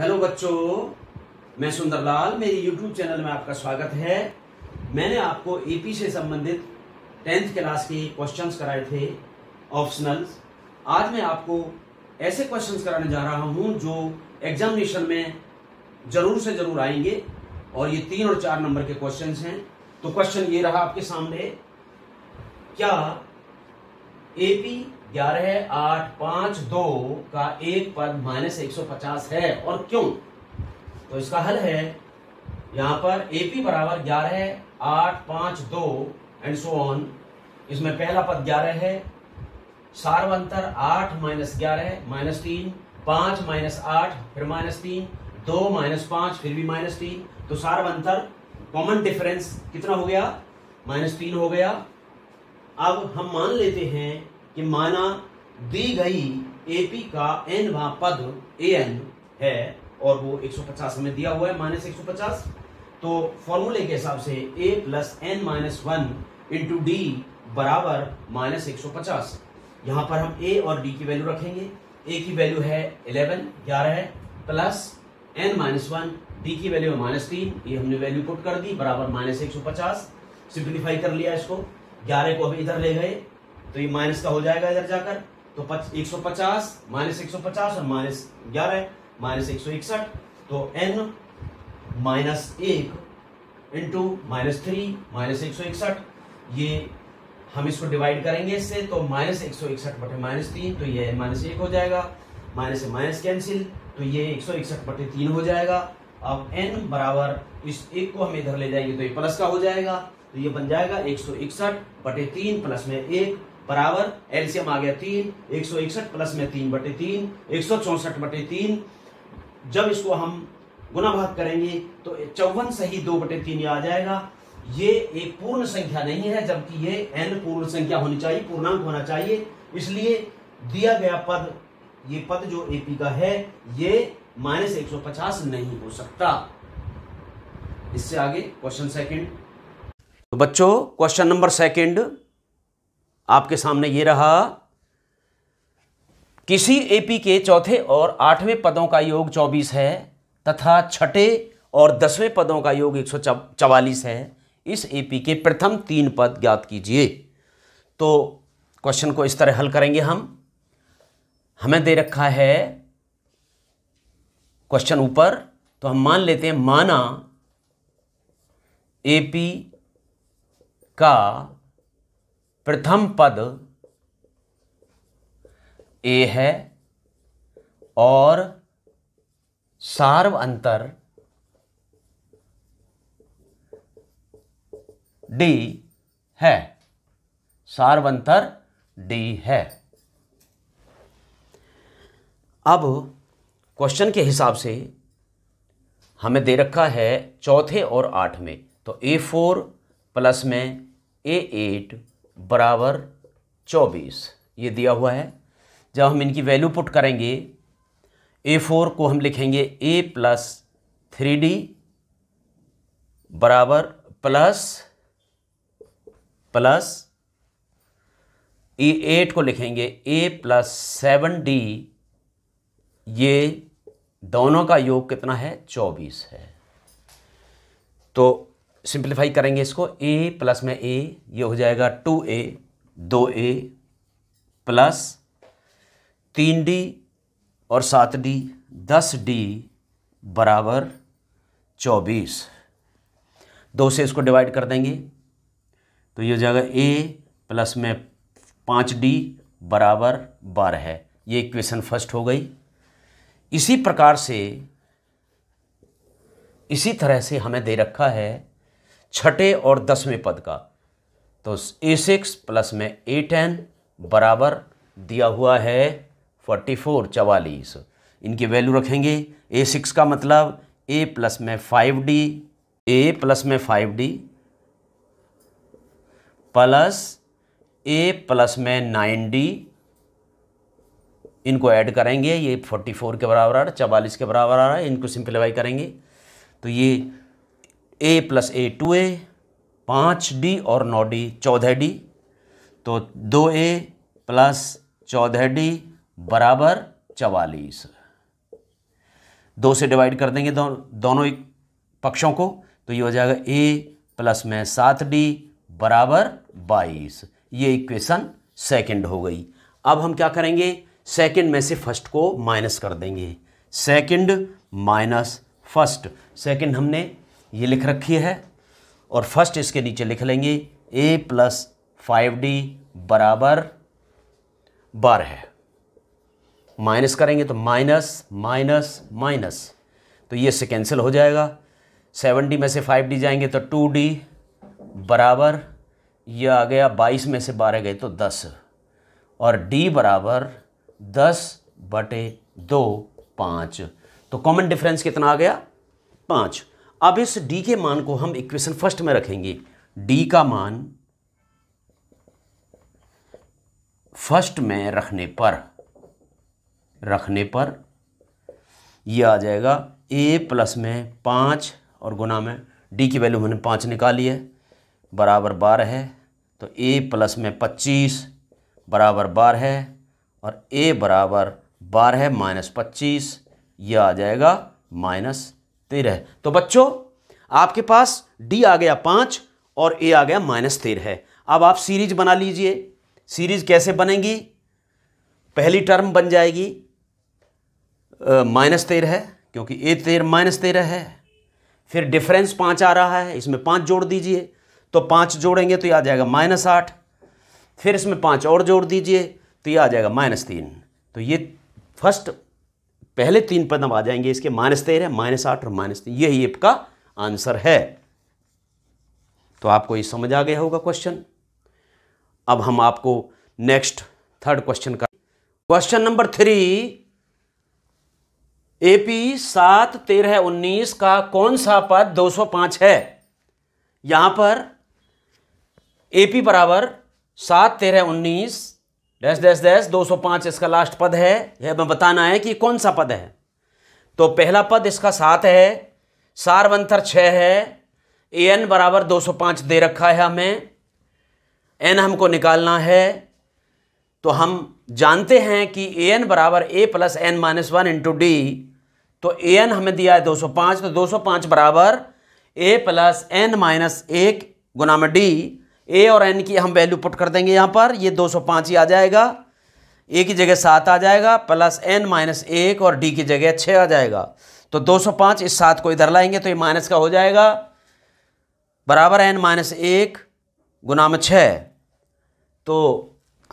hello बच्चों मैं सुंदरलाल मेरे यूट्यूब चैनल में आपका स्वागत है मैंने आपको एपी से संबंधित टेंथ क्लास के क्वेश्चंस कराए थे ऑप्शनल्स आज मैं आपको ऐसे क्वेश्चंस कराने जा रहा हूं जो एग्जामिनेशन में जरूर से जरूर आएंगे और ये तीन और चार नंबर के क्वेश्चन हैं तो क्वेश्चन ये रहा आपके सामने क्या एपी ग्यारह आठ पांच दो का एक पद माइनस एक सौ पचास है और क्यों तो इसका हल है यहां पर एपी बराबर ग्यारह आठ पांच दो एंड सो ऑन इसमें पहला पद ग्यारह है सार्वंतर आठ माइनस ग्यारह माइनस तीन पांच माइनस आठ फिर माइनस तीन दो माइनस पांच फिर भी माइनस तीन तो सार्वंतर कॉमन डिफरेंस कितना हो गया माइनस तीन हो गया अब हम मान लेते हैं कि माना दी गई एपी का एन वहा पद ए एन है और वो 150 हमें दिया हुआ है माइनस 150 तो फॉर्मूले के हिसाब से A plus N minus one into D बराबर माइनस एक यहां पर हम ए और डी की वैल्यू रखेंगे ए की वैल्यू है 11 ग्यारह है plus N minus one D की वैल्यू है माइनस तीन ये हमने वैल्यू पुट कर दी बराबर माइनस एक सिंप्लीफाई कर लिया इसको ग्यारह को अभी इधर ले गए तो ये माइनस का हो जाएगा इधर जाकर तो एक सौ पचास माइनस एक सौ पचास और माइनस ग्यारह माइनस एक सौ इकसठ तो एन माइनस एक इंटू माइनस थ्री माइनस एक सौ इकसठ ये हम इसको डिवाइड करेंगे इससे तो माइनस एक सौ इकसठ बटे माइनस तीन तो ये माइनस एक हो जाएगा माइनस से माइनस कैंसिल तो ये एक सौ इकसठ बटे तीन हो जाएगा अब एन बराबर इस एक को हम इधर ले जाएंगे तो ये प्लस का हो जाएगा तो ये बन जाएगा एक सौ इकसठ बटे तीन प्लस में एक बराबर एलसीएम आ गया तीन एक सौ इकसठ प्लस में तीन बटे तीन एक सौ चौसठ बटे तीन जब इसको हम गुना भाग करेंगे तो चौवन सही दो बटे तीन आ जाएगा ये एक पूर्ण संख्या नहीं है जबकि ये एन पूर्ण संख्या होनी चाहिए पूर्णांक होना चाहिए इसलिए दिया गया पद ये पद जो एपी का है ये माइनस एक सौ पचास नहीं हो सकता इससे आगे क्वेश्चन सेकंड तो बच्चों क्वेश्चन नंबर सेकंड आपके सामने ये रहा किसी एपी के चौथे और आठवें पदों का योग 24 है तथा छठे और दसवें पदों का योग 144 है इस एपी के प्रथम तीन पद ज्ञात कीजिए तो क्वेश्चन को इस तरह हल करेंगे हम हमें दे रखा है क्वेश्चन ऊपर तो हम मान लेते हैं माना एपी का प्रथम पद ए है और सार्व अंतर डी है सार्व अंतर डी है अब क्वेश्चन के हिसाब से हमें दे रखा है चौथे और आठ में तो ए फोर प्लस में ए एट बराबर चौबीस ये दिया हुआ है जब हम इनकी वैल्यू पुट करेंगे ए फोर को हम लिखेंगे ए प्लस थ्री डी बराबर प्लस प्लस ए एट को लिखेंगे ए प्लस सेवन डी ये दोनों का योग कितना है चौबीस है तो सिंप्लीफाई करेंगे इसको ए प्लस में ए ये हो जाएगा टू ए दो ए प्लस तीन डी और सात डी दस डी बराबर चौबीस दो से इसको डिवाइड कर देंगे तो ये हो जाएगा ए प्लस में पाँच डी बराबर बारह है ये इक्वेशन फर्स्ट हो गई इसी प्रकार से इसी तरह से हमें दे रखा है छठे और दसवें पद का तो ए सिक्स प्लस में ए टेन बराबर दिया हुआ है फोर्टी फोर चवालीस इनकी वैल्यू रखेंगे ए सिक्स का मतलब ए प्लस में फाइव डी ए प्लस में five D plus A plus में नाइन डी इनको ऐड करेंगे ये फोर्टी फोर के बराबर आ रहा है चवालीस के बराबर आ रहा है इनको सिंप्लीफाई करेंगे तो ये ए प्लस ए टू ए पाँच डी और नौ डी चौदह डी तो दो ए प्लस चौदह डी बराबर चवालीस दो से डिवाइड कर देंगे दो, दोनों पक्षों को तो ये हो जाएगा ए प्लस में सात डी बराबर बाईस ये इक्वेशन सेकंड हो गई अब हम क्या करेंगे सेकंड में से फर्स्ट को माइनस कर देंगे सेकंड माइनस फर्स्ट सेकंड हमने ये लिख रखी है और फर्स्ट इसके नीचे लिख लेंगे ए प्लस फाइव डी बराबर बार है माइनस करेंगे तो माइनस माइनस माइनस तो ये इससे कैंसिल हो जाएगा सेवन डी में से फाइव डी जाएंगे तो टू डी बराबर ये आ गया बाईस में से बारह गए तो दस और डी बराबर दस बटे दो पाँच तो कॉमन डिफरेंस कितना आ गया पाँच अब इस डी के मान को हम इक्वेशन फर्स्ट में रखेंगे डी का मान फर्स्ट में रखने पर रखने पर यह आ जाएगा ए प्लस में पाँच और गुना में डी की वैल्यू हमने पाँच निकाली है बराबर बारह है तो ए प्लस में पच्चीस बराबर बारह है और ए बराबर बारह माइनस पच्चीस यह आ जाएगा माइनस तेरह तो बच्चों आपके पास डी आ गया पाँच और ए आ गया माइनस तेरह है अब आप सीरीज बना लीजिए सीरीज कैसे बनेगी पहली टर्म बन जाएगी माइनस तेरह क्योंकि ए तेरह माइनस तेरह है फिर डिफरेंस पाँच आ रहा है इसमें पाँच जोड़ दीजिए तो पाँच जोड़ेंगे तो ये आ जाएगा माइनस आठ फिर इसमें पाँच और जोड़ दीजिए तो ये आ जाएगा माइनस तीन तो ये फर्स्ट पहले तीन पदम आ जाएंगे इसके माइनस तेरह माइनस आठ और माइनस तीन यही आपका आंसर है तो आपको ये समझ आ गया होगा क्वेश्चन अब हम आपको नेक्स्ट थर्ड क्वेश्चन का क्वेश्चन नंबर थ्री एपी सात तेरह उन्नीस का कौन सा पद 205 है यहां पर एपी बराबर सात तेरह उन्नीस डैश डैश डैश 205 इसका लास्ट पद है यह हमें बताना है कि कौन सा पद है तो पहला पद इसका सात है सारवंतर छः है ए एन बराबर 205 दे रखा है हमें एन हमको निकालना है तो हम जानते हैं कि ए एन बराबर A plus N minus one into D तो ए एन हमें दिया है 205 तो 205 बराबर ए प्लस एन माइनस एक गुना में डी ए और एन की हम वैल्यू पुट कर देंगे यहाँ पर ये 205 ही आ जाएगा ए की जगह सात आ जाएगा प्लस एन माइनस एक और डी की जगह छः आ जाएगा तो 205 इस सात को इधर लाएंगे तो ये माइनस का हो जाएगा बराबर एन माइनस एक गुना में छः तो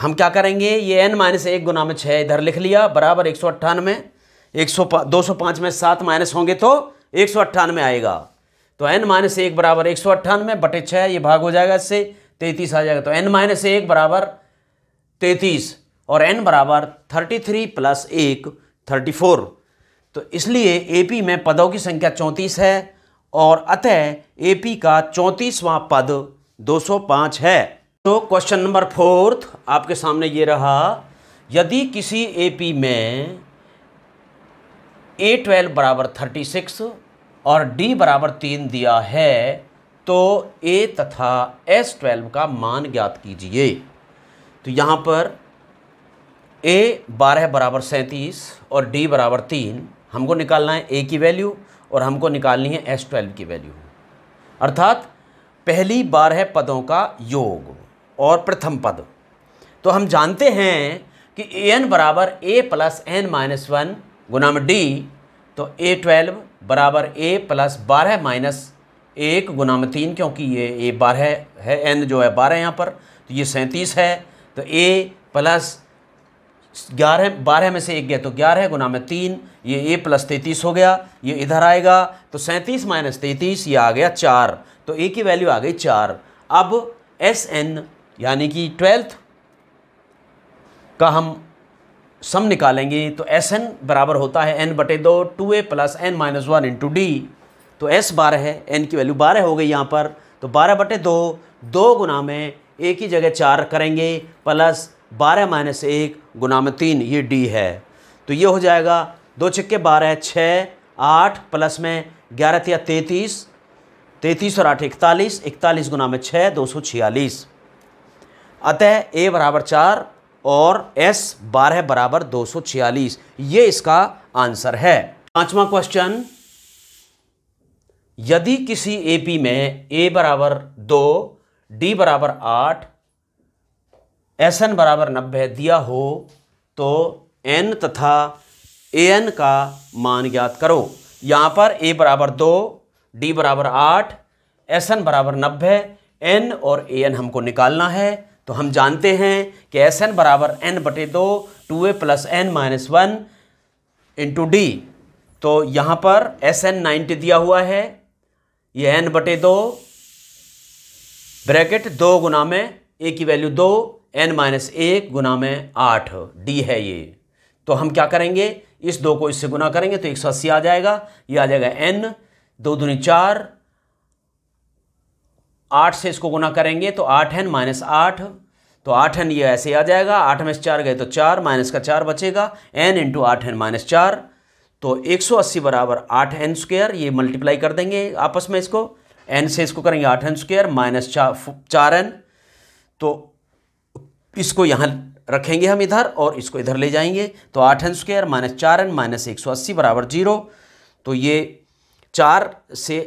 हम क्या करेंगे ये एन माइनस एक गुना में छः इधर लिख लिया बराबर एक सौ अट्ठानवे एक सौ दो सौ पाँच में सात माइनस होंगे तो एक सौ अट्ठानवे आएगा तो एन माइनस एक बराबर एक सौ अट्ठानवे बटे छः ये भाग हो जाएगा इससे तैंतीस आ जाएगा तो एन माइनस एक बराबर तैतीस और एन बराबर थर्टी थ्री प्लस एक थर्टी फोर तो इसलिए एपी में पदों की संख्या चौंतीस है और अतः एपी का चौंतीसवां पद दो सौ पाँच है तो क्वेश्चन नंबर फोर्थ आपके सामने ये रहा यदि किसी एपी में ए ट्वेल्व बराबर थर्टी सिक्स और डी बराबर तीन दिया है तो ए तथा एस ट्वेल्व का मान ज्ञात कीजिए तो यहाँ पर ए बारह बराबर सैंतीस और डी बराबर तीन हमको निकालना है ए की वैल्यू और हमको निकालनी है एस ट्वेल्व की वैल्यू अर्थात पहली बारह पदों का योग और प्रथम पद तो हम जानते हैं कि ए एन बराबर A plus N minus one गुना में डी तो ए ट्वेल्व बराबर ए प्लस बारह माइनस एक गुना में तीन क्योंकि ये ए बारह है एन जो है बारह यहाँ पर तो ये सैंतीस है तो ए प्लस ग्यारह बारह में से एक गया तो ग्यारह गुना में तीन ये ए प्लस तैंतीस हो गया ये इधर आएगा तो सैंतीस माइनस तैंतीस ये आ गया चार तो ए की वैल्यू आ गई चार अब एस एन यानी कि ट्वेल्थ का हम सम निकालेंगे तो एस एन बराबर होता है एन बटे दो two A plus N minus one into D तो एस बारह है एन की वैल्यू बारह हो गई यहाँ पर तो बारह बटे दो दो गुना में एक ही जगह चार करेंगे प्लस बारह माइनस एक गुना में तीन ये डी है तो ये हो जाएगा दो छक्के बारह छः आठ प्लस में ग्यारह या तैंतीस तैंतीस और आठ इकतालीस इकतालीस गुना में छः दो सौ छियालीस अतः ए बराबर चार और एस बारह बराबर दो सौ छियालीस ये इसका आंसर है पाँचवा क्वेश्चन यदि किसी ए पी में ए बराबर दो डी बराबर आठ एस एन बराबर नब्बे दिया हो तो एन तथा ए एन का मान ज्ञात करो यहाँ पर ए बराबर दो डी बराबर आठ एस एन बराबर नब्बे एन और ए एन हमको निकालना है तो हम जानते हैं कि एस एन बराबर एन बटे दो two A plus N minus one into D तो यहाँ पर एस एन नाइन्टी दिया हुआ है ये एन बटे दो ब्रैकेट दो गुना में ए की वैल्यू दो एन माइनस एक गुना में आठ डी है ये तो हम क्या करेंगे इस दो को इससे गुना करेंगे तो एक सौ अस्सी आ जाएगा ये आ जाएगा एन दो दूनी चार आठ से इसको गुना करेंगे तो आठ एन माइनस आठ तो आठ एन ये ऐसे आ जाएगा आठ में से चार गए तो चार माइनस का चार बचेगा एन इंटू आठ एन माइनस चार तो 180 बराबर आठ एन स्क्वेयर ये मल्टीप्लाई कर देंगे आपस में इसको एन से इसको करेंगे आठ एन स्क्वेयर माइनस चार एन तो इसको यहाँ रखेंगे हम इधर और इसको इधर ले जाएंगे तो आठ एन स्क्वेयर माइनस चार एन माइनस एक सौ अस्सी बराबर जीरो तो ये चार से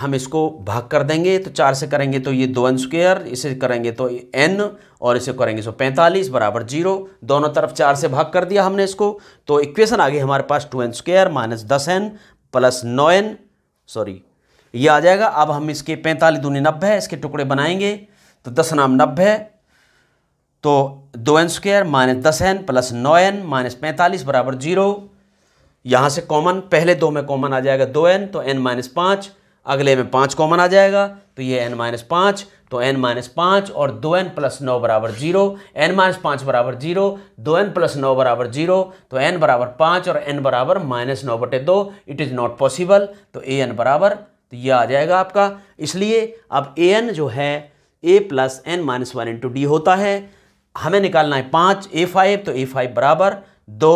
हम इसको भाग कर देंगे तो चार से करेंगे तो ये दो एन स्क्वेयर इसे करेंगे तो एन और इसे करेंगे सो पैंतालीस बराबर जीरो दोनों तरफ चार से भाग कर दिया हमने इसको तो इक्वेशन आ गई हमारे पास टू एन स्क्वेयर माइनस दस एन प्लस नौ एन सॉरी ये आ जाएगा अब हम इसके पैंतालीस दूनी नब्बे इसके टुकड़े बनाएंगे तो दस नाम नब्बे तो दो एन स्क्वेयर माइनस दस एन प्लस नौ एन माइनस पैंतालीस बराबर जीरो यहाँ से कॉमन पहले दो में कॉमन आ जाएगा दो एन तो एन माइनस पाँच अगले में पाँच कॉमन आ जाएगा तो ये एन माइनस पाँच तो एन माइनस पाँच और दो एन प्लस नौ बराबर जीरो एन माइनस पाँच बराबर जीरो दो एन प्लस नौ बराबर जीरो तो एन बराबर पाँच और एन बराबर माइनस नौ बटे दो इट इज़ नॉट पॉसिबल तो ए एन बराबर तो ये आ जाएगा आपका इसलिए अब ए एन जो है A plus N minus one into D होता है हमें निकालना है पाँच ए फाइव तो ए फाइव बराबर दो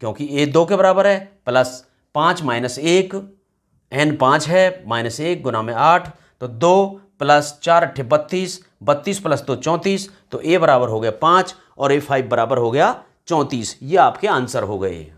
क्योंकि ए दो के बराबर है प्लस पाँच माइनस एक एन पाँच है माइनस एक गुना में आठ तो दो प्लस चार अट्ठे बत्तीस बत्तीस प्लस दो चौंतीस तो ए बराबर हो गया पाँच और ए फाइव बराबर हो गया चौंतीस ये आपके आंसर हो गए